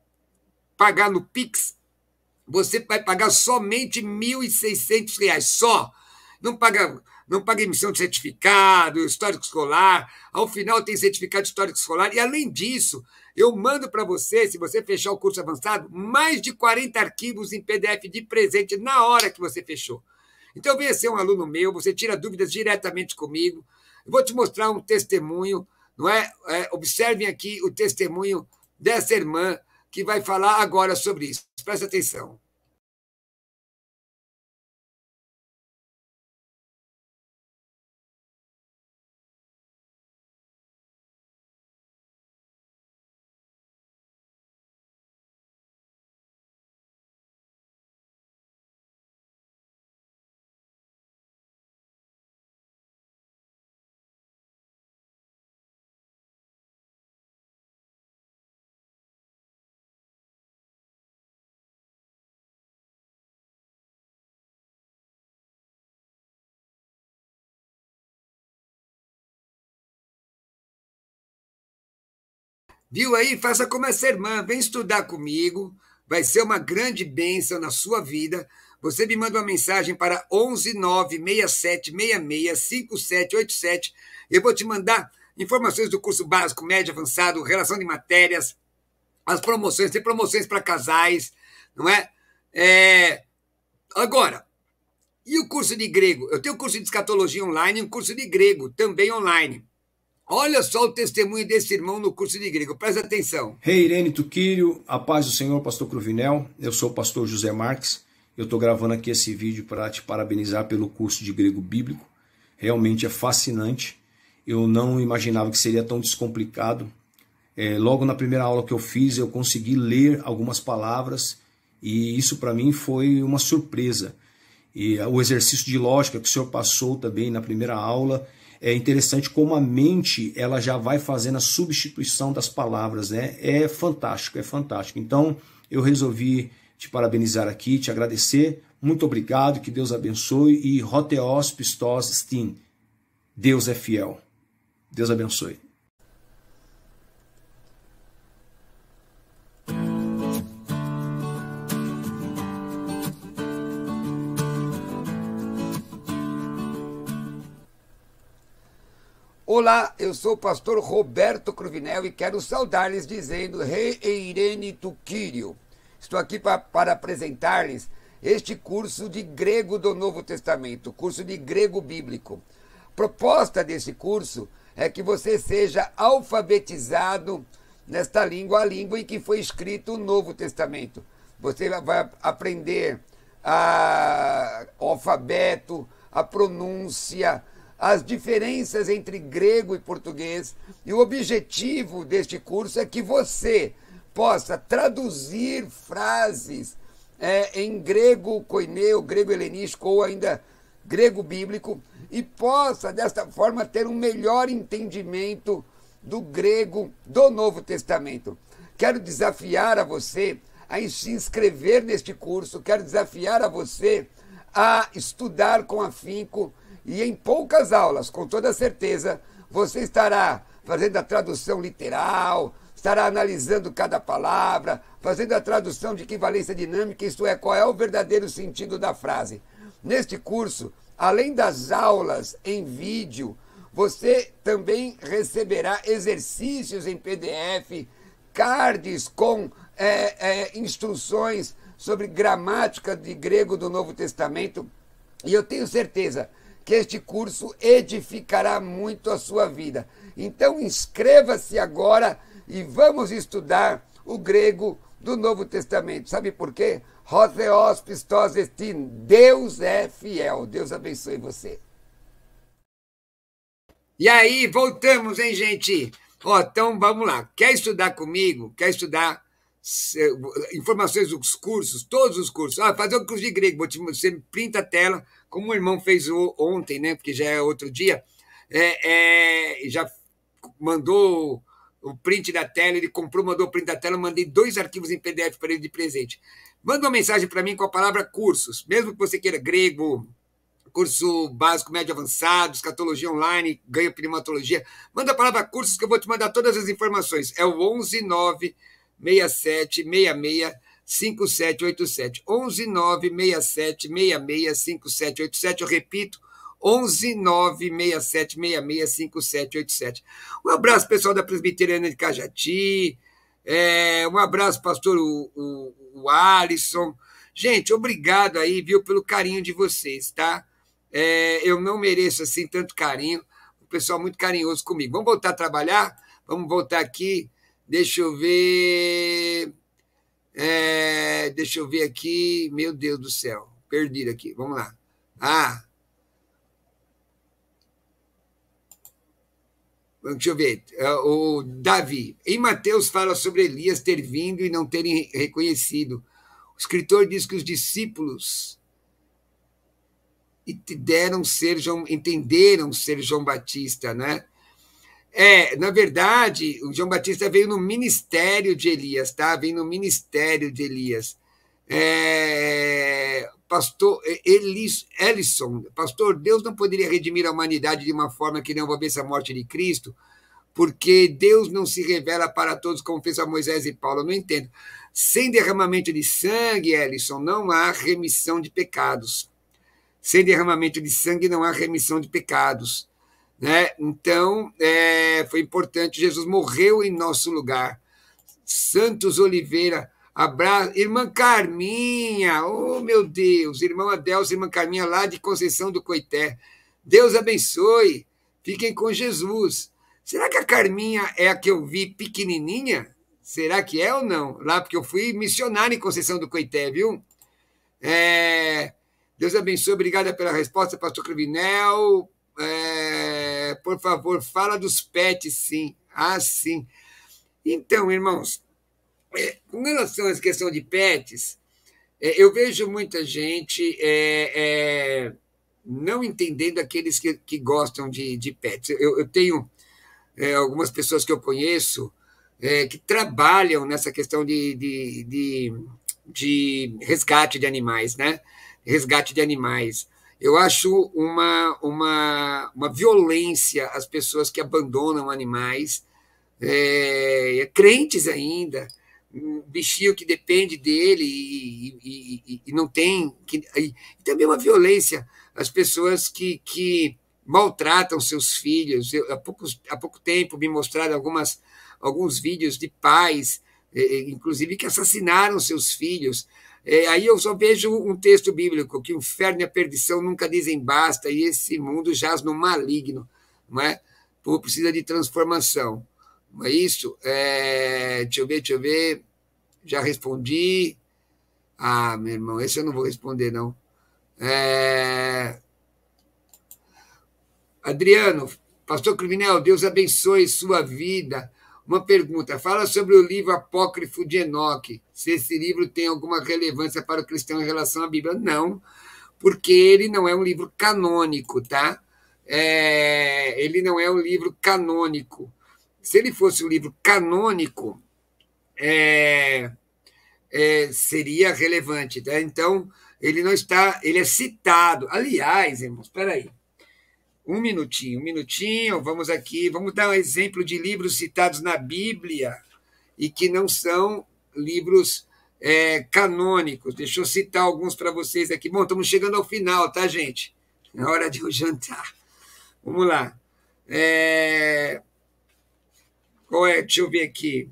pagar no Pix, você vai pagar somente R$ 1.600. Só. Não paga não paga emissão de certificado, histórico escolar, ao final tem certificado histórico escolar, e além disso, eu mando para você, se você fechar o curso avançado, mais de 40 arquivos em PDF de presente na hora que você fechou. Então, venha ser um aluno meu, você tira dúvidas diretamente comigo. Eu vou te mostrar um testemunho, não é? é observem aqui o testemunho dessa irmã que vai falar agora sobre isso. Presta atenção. Viu aí? Faça como essa irmã, vem estudar comigo. Vai ser uma grande bênção na sua vida. Você me manda uma mensagem para 11967665787. Eu vou te mandar informações do curso básico, médio, avançado, relação de matérias, as promoções, tem promoções para casais, não é? é? Agora, e o curso de grego? Eu tenho o um curso de escatologia online e um curso de grego também online. Olha só o testemunho desse irmão no curso de grego, presta atenção. Hey, Irene Tuquírio, a paz do Senhor, pastor Cruvinel. Eu sou o pastor José Marques. Eu estou gravando aqui esse vídeo para te parabenizar pelo curso de grego bíblico. Realmente é fascinante. Eu não imaginava que seria tão descomplicado. É, logo na primeira aula que eu fiz, eu consegui ler algumas palavras e isso para mim foi uma surpresa. E é, o exercício de lógica que o senhor passou também na primeira aula é interessante como a mente ela já vai fazendo a substituição das palavras, né? É fantástico, é fantástico. Então eu resolvi te parabenizar aqui, te agradecer. Muito obrigado, que Deus abençoe e Roteos Pistos Stin. Deus é fiel. Deus abençoe. Olá, eu sou o pastor Roberto Cruvinel e quero saudar-lhes dizendo Rei Eirene Tuquírio. Estou aqui pra, para apresentar-lhes este curso de grego do Novo Testamento, curso de grego bíblico. Proposta desse curso é que você seja alfabetizado nesta língua, a língua em que foi escrito o Novo Testamento. Você vai aprender a alfabeto, a pronúncia, as diferenças entre grego e português. E o objetivo deste curso é que você possa traduzir frases é, em grego coineu, grego helenístico ou ainda grego bíblico e possa, desta forma, ter um melhor entendimento do grego do Novo Testamento. Quero desafiar a você a se inscrever neste curso, quero desafiar a você a estudar com afinco e em poucas aulas, com toda certeza, você estará fazendo a tradução literal, estará analisando cada palavra, fazendo a tradução de equivalência dinâmica, isto é, qual é o verdadeiro sentido da frase. Neste curso, além das aulas em vídeo, você também receberá exercícios em PDF, cards com é, é, instruções sobre gramática de grego do Novo Testamento. E eu tenho certeza que este curso edificará muito a sua vida. Então inscreva-se agora e vamos estudar o grego do Novo Testamento. Sabe por quê? Roseos pistos estin. Deus é fiel. Deus abençoe você. E aí, voltamos, hein, gente? Ó, então vamos lá. Quer estudar comigo? Quer estudar eh, informações dos cursos, todos os cursos? Ah, fazer um curso de grego, vou te, você printa a tela, como o irmão fez ontem, né? Porque já é outro dia, é, é, já mandou o print da tela, ele comprou, mandou o print da tela, mandei dois arquivos em PDF para ele de presente. Manda uma mensagem para mim com a palavra cursos, mesmo que você queira grego, curso básico, médio avançado, escatologia online, ganha primatologia. Manda a palavra cursos que eu vou te mandar todas as informações. É o 119 67 66 5787 11967665787. Eu repito, 11967665787. Um abraço, pessoal da Presbiteriana de Cajati. É, um abraço, pastor o, o, o, Alisson. Gente, obrigado aí, viu, pelo carinho de vocês, tá? É, eu não mereço assim tanto carinho. O pessoal muito carinhoso comigo. Vamos voltar a trabalhar? Vamos voltar aqui. Deixa eu ver. É, deixa eu ver aqui. Meu Deus do céu. perdido aqui. Vamos lá. Ah. Deixa eu ver. É, o Davi. Em Mateus fala sobre Elias ter vindo e não terem reconhecido. O escritor diz que os discípulos e deram ser João, entenderam ser João Batista, né? É, na verdade, o João Batista veio no ministério de Elias, tá? Veio no ministério de Elias. É, pastor Elis, Ellison, pastor, Deus não poderia redimir a humanidade de uma forma que não envolvesse a morte de Cristo, porque Deus não se revela para todos, como fez a Moisés e Paulo. Eu não entendo. Sem derramamento de sangue, Ellison, não há remissão de pecados. Sem derramamento de sangue não há remissão de pecados. Né? Então, é, foi importante, Jesus morreu em nosso lugar. Santos Oliveira, abraço. Irmã Carminha, oh meu Deus, irmão Adelso, irmã Carminha, lá de Conceição do Coité. Deus abençoe, fiquem com Jesus. Será que a Carminha é a que eu vi pequenininha? Será que é ou não? Lá, porque eu fui missionário em Conceição do Coité, viu? É... Deus abençoe, obrigada pela resposta, pastor Cravinel. É, por favor, fala dos pets, sim. Ah, sim. Então, irmãos, é, com relação à questão de pets, é, eu vejo muita gente é, é, não entendendo aqueles que, que gostam de, de pets. Eu, eu tenho é, algumas pessoas que eu conheço que trabalham nessa questão de, de, de, de resgate de animais, né? Resgate de animais. Eu acho uma, uma, uma violência as pessoas que abandonam animais, é, é crentes ainda, um bichinho que depende dele e, e, e, e não tem. Que, e, também uma violência as pessoas que, que maltratam seus filhos. Eu, há, pouco há pouco tempo me mostraram algumas, alguns vídeos de pais, é, é, inclusive, que assassinaram seus filhos é, aí eu só vejo um texto bíblico, que o inferno e a perdição nunca dizem basta, e esse mundo jaz no maligno, não é? povo precisa de transformação. Mas é isso, é, deixa eu ver, deixa eu ver, já respondi. Ah, meu irmão, esse eu não vou responder, não. É, Adriano, pastor Criminal, Deus abençoe sua vida uma pergunta: fala sobre o livro apócrifo de Enoque. Se esse livro tem alguma relevância para o cristão em relação à Bíblia? Não, porque ele não é um livro canônico, tá? É, ele não é um livro canônico. Se ele fosse um livro canônico, é, é, seria relevante, tá? Então, ele não está, ele é citado. Aliás, irmãos, espera aí. Um minutinho, um minutinho, vamos aqui, vamos dar um exemplo de livros citados na Bíblia e que não são livros é, canônicos. Deixa eu citar alguns para vocês aqui. Bom, estamos chegando ao final, tá, gente? É hora de eu jantar. Vamos lá. É... Qual é? Deixa eu ver aqui.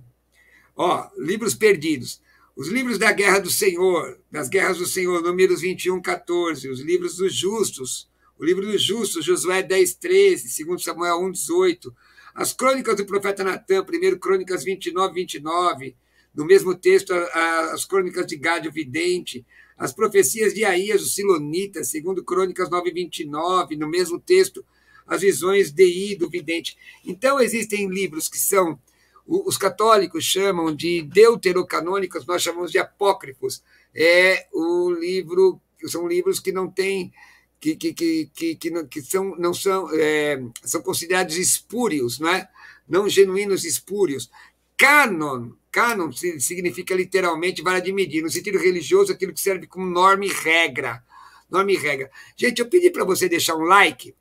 Ó, livros perdidos. Os livros da Guerra do Senhor, das Guerras do Senhor, números 21, 14. Os livros dos justos, o livro do justo, Josué 10, 13, 2 Samuel 1, 18, as crônicas do profeta Natan, 1 Crônicas 29, 29, no mesmo texto, as crônicas de Gádio Vidente, as profecias de Aías, o Silonita, 2 Crônicas 9, 29, no mesmo texto, as visões de I, do Vidente. Então, existem livros que são, os católicos chamam de deuterocanônicos, nós chamamos de apócrifos. É o livro, são livros que não têm que, que, que, que, não, que são, não são, é, são considerados espúrios, né? não genuínos espúrios. Canon, canon significa literalmente vara de medir, no sentido religioso, aquilo que serve como norma e regra. Norma e regra. Gente, eu pedi para você deixar um like,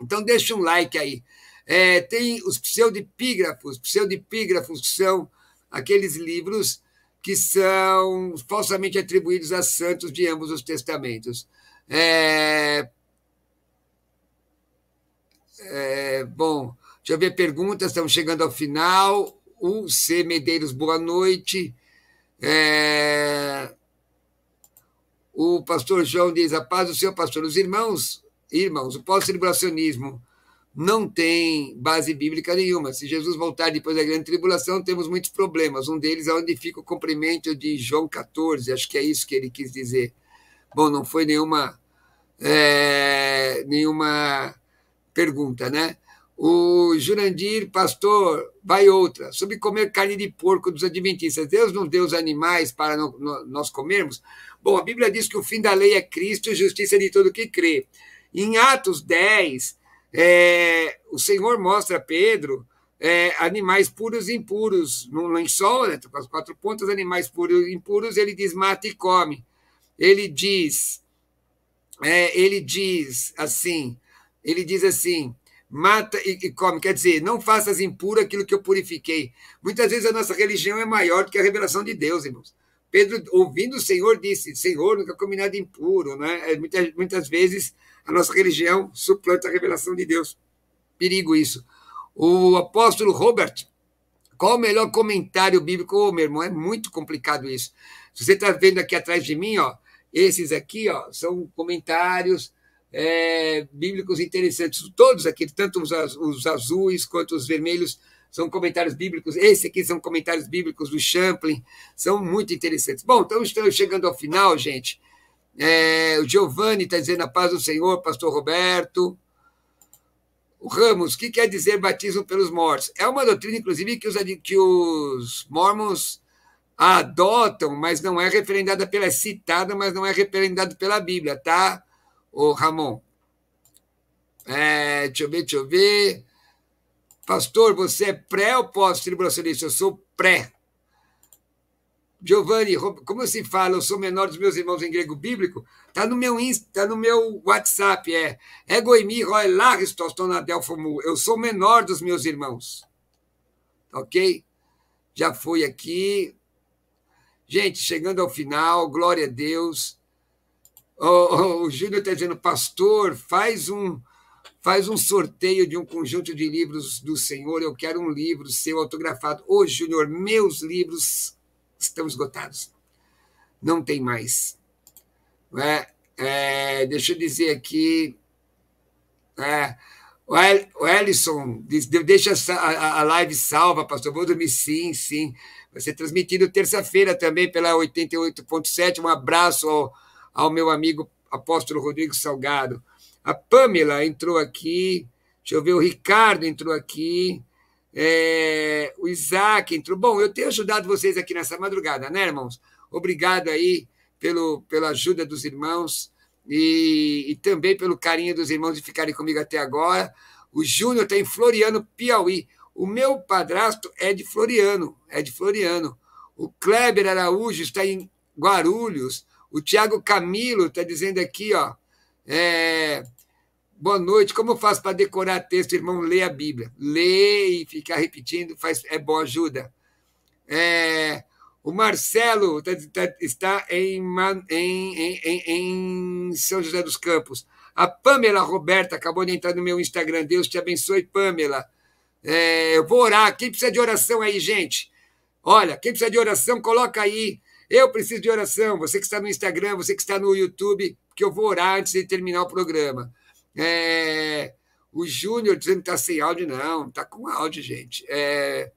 então deixa um like aí. É, tem os pseudepígrafos, pseudepígrafos são aqueles livros que são falsamente atribuídos a santos de ambos os testamentos. É... É, bom, deixa eu ver perguntas, estamos chegando ao final. O C. Medeiros, boa noite. É... O pastor João diz: a paz do Senhor, pastor. Os irmãos, irmãos, o pós-tribulacionismo não tem base bíblica nenhuma. Se Jesus voltar depois da grande tribulação, temos muitos problemas. Um deles é onde fica o cumprimento de João 14, acho que é isso que ele quis dizer. Bom, não foi nenhuma é, nenhuma pergunta, né? O Jurandir, pastor, vai outra. Sobre comer carne de porco dos adventistas. Deus não deu os animais para nós comermos? Bom, a Bíblia diz que o fim da lei é Cristo, e justiça é de todo que crê. Em Atos 10, é, o Senhor mostra a Pedro é, animais puros e impuros num lençol, né, tá com as quatro pontas, animais puros e impuros, ele diz mata e come. Ele diz é, ele diz assim, ele diz assim, mata e, e, come, quer dizer, não faças impuro aquilo que eu purifiquei. Muitas vezes a nossa religião é maior do que a revelação de Deus, irmãos. Pedro, ouvindo o Senhor, disse, Senhor, nunca comi nada impuro, né? É, muitas, muitas vezes a nossa religião suplanta a revelação de Deus. Perigo isso. O apóstolo Robert, qual o melhor comentário bíblico? Ô, oh, meu irmão, é muito complicado isso. Se você está vendo aqui atrás de mim, ó, esses aqui ó, são comentários é, bíblicos interessantes. Todos aqui, tanto os, os, azuis quanto os vermelhos, são comentários bíblicos. Esse aqui são comentários bíblicos do Champlin, são muito interessantes. Bom, então estamos chegando ao final, gente. É, o Giovanni está dizendo a paz do Senhor, pastor Roberto. O Ramos, o que quer dizer batismo pelos mortos? É uma doutrina, inclusive, que os, que os mormons adotam, mas não é referendada pela, é citada, mas não é referendada pela Bíblia, tá, ô Ramon? É, deixa eu ver, deixa eu ver. Pastor, você é pré ou pós-tribulacionista? Eu sou pré. Giovanni, como se fala, eu sou menor dos meus irmãos em grego bíblico, tá no meu Insta, tá no meu WhatsApp, é Egoimi é Roelaris Tostonadelfomu, eu sou menor dos meus irmãos. Ok? Já fui aqui. Gente, chegando ao final, glória a Deus. O, o, o Júlio está dizendo, pastor, faz um, faz um sorteio de um conjunto de livros do Senhor. Eu quero um livro seu autografado. Ô, Júnior, meus livros estão esgotados. Não tem mais. É, é, deixa eu dizer aqui. É, o, Ellison deixa a, a, live salva, pastor, vou dormir sim, sim. Vai ser transmitido terça-feira também pela 88.7. Um abraço ao, ao meu amigo apóstolo Rodrigo Salgado. A Pamela entrou aqui, deixa eu ver, o Ricardo entrou aqui, é, o Isaac entrou. Bom, eu tenho ajudado vocês aqui nessa madrugada, né, irmãos? Obrigado aí pelo, pela ajuda dos irmãos e, e também pelo carinho dos irmãos de ficarem comigo até agora. O Júnior está em Floriano, Piauí. O meu padrasto é de Floriano, é de Floriano. O Kleber Araújo está em Guarulhos. O Tiago Camilo está dizendo aqui, ó. É, boa noite. Como faço para decorar texto, irmão? Lê a Bíblia. Lê e ficar repetindo faz, é boa ajuda. É, o Marcelo tá, tá, está em, em, em, em, São José dos Campos. A Pamela Roberta acabou de entrar no meu Instagram. Deus te abençoe, Pamela. É, eu vou orar. Quem precisa de oração aí, gente? Olha, quem precisa de oração, coloca aí. Eu preciso de oração. Você que está no Instagram, você que está no YouTube, porque eu vou orar antes de terminar o programa. É, o Júnior dizendo que está sem áudio. Não, está com áudio, gente. É,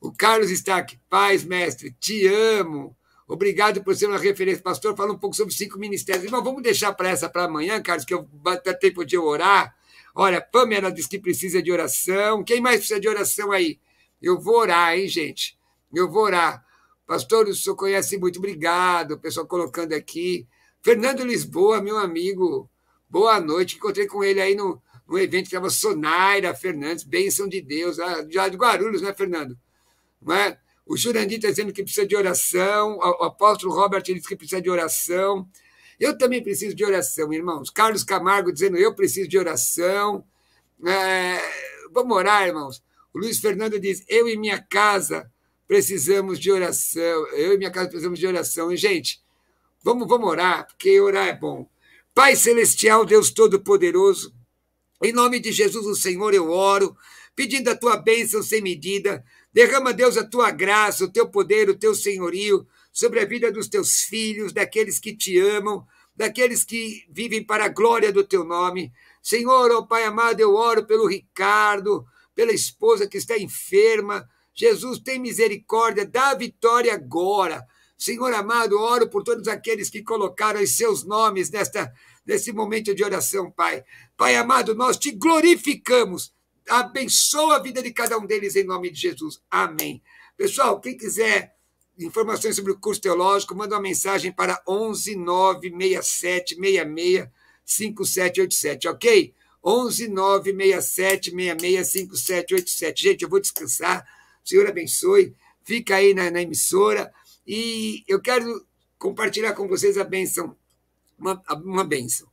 o Carlos aqui. paz, mestre, te amo. Obrigado por ser uma referência. Pastor, fala um pouco sobre cinco ministérios. Irmão, vamos deixar para essa para amanhã, Carlos, que eu até tempo de eu orar. Olha, Pamela disse que precisa de oração. Quem mais precisa de oração aí? Eu vou orar, hein, gente? Eu vou orar. Pastor, o senhor conhece muito. Obrigado, o pessoal colocando aqui. Fernando Lisboa, meu amigo. Boa noite. Encontrei com ele aí no, no evento que estava Sonaira Fernandes, bênção de Deus, ah, Já de Guarulhos, né, Fernando? Não é? O Jurandir está dizendo que precisa de oração, o apóstolo Robert diz que precisa de oração. Eu também preciso de oração, irmãos. Carlos Camargo dizendo eu preciso de oração. É, vamos orar, irmãos. O Luiz Fernando diz: eu e minha casa precisamos de oração. Eu e minha casa precisamos de oração. E, gente, vamos, vamos orar, porque orar é bom. Pai Celestial, Deus Todo-Poderoso, em nome de Jesus, o Senhor, eu oro, pedindo a tua bênção sem medida Derrama, Deus, a tua graça, o teu poder, o teu senhorio sobre a vida dos teus filhos, daqueles que te amam, daqueles que vivem para a glória do teu nome. Senhor, ó oh Pai amado, eu oro pelo Ricardo, pela esposa que está enferma. Jesus, tem misericórdia, dá a vitória agora. Senhor amado, oro por todos aqueles que colocaram os seus nomes nesta, nesse momento de oração, Pai. Pai amado, nós te glorificamos abençoa a vida de cada um deles em nome de Jesus. Amém. Pessoal, quem quiser informações sobre o curso teológico, manda uma mensagem para 11 5787, ok? 11 5787. Gente, eu vou descansar. O Senhor abençoe. Fica aí na, na emissora. E eu quero compartilhar com vocês a bênção, uma, uma bênção.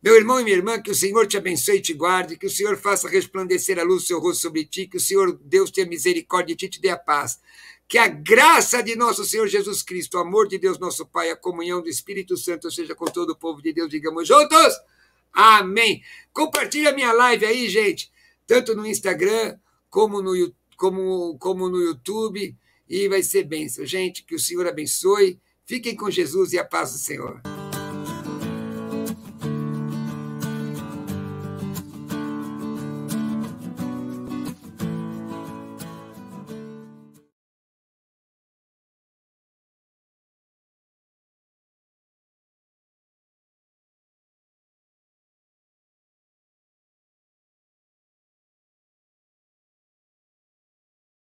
Meu irmão e minha irmã, que o Senhor te abençoe e te guarde, que o Senhor faça resplandecer a luz do seu rosto sobre ti, que o Senhor Deus tenha misericórdia de ti e te dê a paz. Que a graça de nosso Senhor Jesus Cristo, o amor de Deus nosso Pai, a comunhão do Espírito Santo seja com todo o povo de Deus, digamos juntos. Amém. Compartilha a minha live aí, gente, tanto no Instagram como no, como, como no YouTube, e vai ser bênção. Gente, que o Senhor abençoe. Fiquem com Jesus e a paz do Senhor.